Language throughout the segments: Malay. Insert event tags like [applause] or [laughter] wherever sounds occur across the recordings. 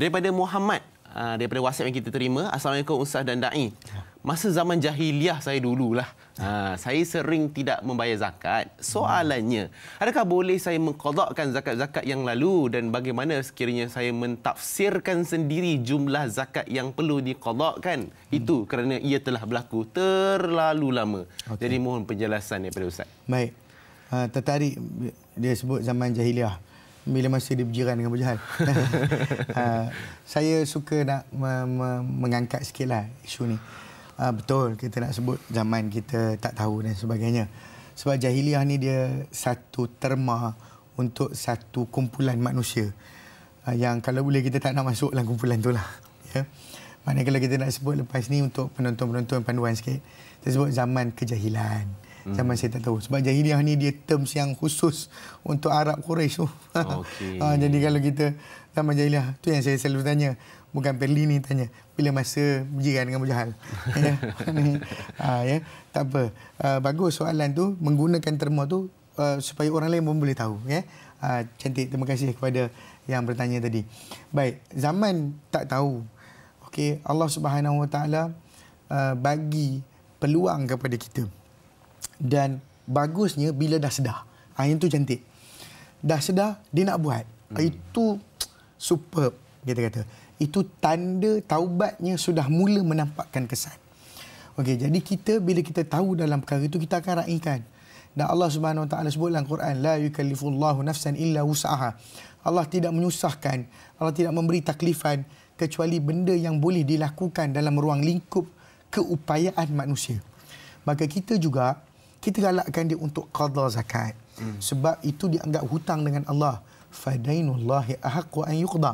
daripada Muhammad ah, daripada WhatsApp yang kita terima assalamualaikum ustaz dan dai masa zaman jahiliah saya dululah uh, saya sering tidak membayar zakat soalannya adakah boleh saya mengqadakkan zakat-zakat yang lalu dan bagaimana sekiranya saya mentafsirkan sendiri jumlah zakat yang perlu diqadakkan itu kerana ia telah berlaku terlalu lama jadi mohon penjelasan daripada ustaz baik uh, tertarik dia sebut zaman jahiliah bila masa dia berjiran dengan Bujahan. uh, [laughs] [laughs] ah, saya suka nak me- me- mengangkat sikit lah isu ni. Uh, betul, kita nak sebut zaman kita tak tahu dan sebagainya. Sebab jahiliah ni dia satu terma untuk satu kumpulan manusia. Uh, yang kalau boleh kita tak nak masuk dalam kumpulan tu lah. Yeah? Maknanya kalau kita nak sebut lepas ni untuk penonton-penonton panduan sikit. Kita sebut zaman kejahilan. Hmm. zaman hmm. saya tak tahu sebab jahiliah ni dia terms yang khusus untuk Arab Quraisy tu. [laughs] Ah, okay. ha, ah, jadi kalau kita zaman jahiliah tu yang saya selalu tanya bukan Perli ni tanya bila masa berjiran dengan Mujahal. ha, [laughs] ya. [laughs] Ah, ya. Tak apa. Uh, bagus soalan tu menggunakan terma tu uh, supaya orang lain pun boleh tahu ya. Uh, cantik terima kasih kepada yang bertanya tadi. Baik, zaman tak tahu. Okay Allah Subhanahu Wa bagi peluang kepada kita. Dan bagusnya bila dah sedar. Ha, yang tu cantik. Dah sedar, dia nak buat. Ah, hmm. Itu superb, kita kata. Itu tanda taubatnya sudah mula menampakkan kesan. Okey, jadi kita bila kita tahu dalam perkara itu, kita akan raikan. Dan Allah Subhanahu Wa Taala sebut dalam Quran, la yukallifullahu nafsan illa wus'aha. Allah tidak menyusahkan, Allah tidak memberi taklifan kecuali benda yang boleh dilakukan dalam ruang lingkup keupayaan manusia. Maka kita juga kita galakkan dia untuk qada zakat hmm. sebab itu dianggap hutang dengan Allah fadainullahi ahqu an yuqda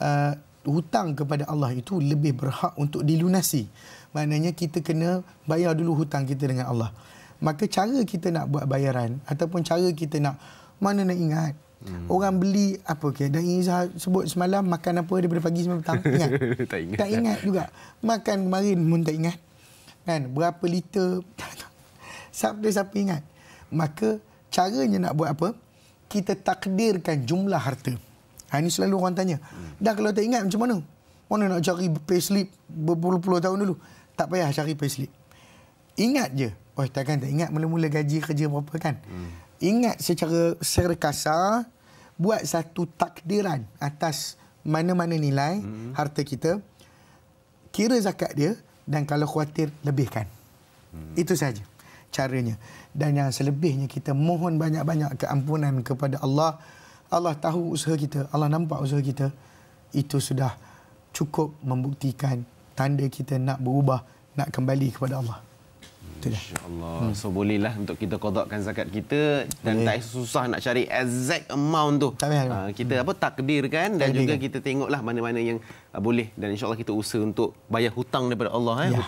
uh, hutang kepada Allah itu lebih berhak untuk dilunasi maknanya kita kena bayar dulu hutang kita dengan Allah maka cara kita nak buat bayaran ataupun cara kita nak mana nak ingat Hmm. Orang beli apa ke? Dan Izzah sebut semalam makan apa daripada pagi sampai petang. [laughs] Ingat. tak ingat. Tak ingat juga. Makan kemarin pun tak ingat. Kan? Berapa liter? [laughs] Sabda siapa ingat? Maka caranya nak buat apa? Kita takdirkan jumlah harta. Ha, ini selalu orang tanya. Dah kalau tak ingat macam mana? Mana nak cari payslip berpuluh-puluh tahun dulu? Tak payah cari payslip. Ingat je. Oh, takkan tak ingat mula-mula gaji kerja berapa kan? Hmm. Ingat secara secara kasar. Buat satu takdiran atas mana-mana nilai hmm. harta kita. Kira zakat dia dan kalau khuatir lebihkan. Hmm. Itu saja caranya. Dan yang selebihnya kita mohon banyak-banyak keampunan kepada Allah. Allah tahu usaha kita, Allah nampak usaha kita. Itu sudah cukup membuktikan tanda kita nak berubah, nak kembali kepada Allah. InsyaAllah. Hmm. So bolehlah untuk kita kodokkan zakat kita dan yeah. tak susah nak cari exact amount tu. Tak uh, kita hmm. apa takdirkan dan takdirkan. juga kita tengoklah mana-mana yang uh, boleh dan insyaAllah kita usaha untuk bayar hutang daripada Allah. Eh. Ya.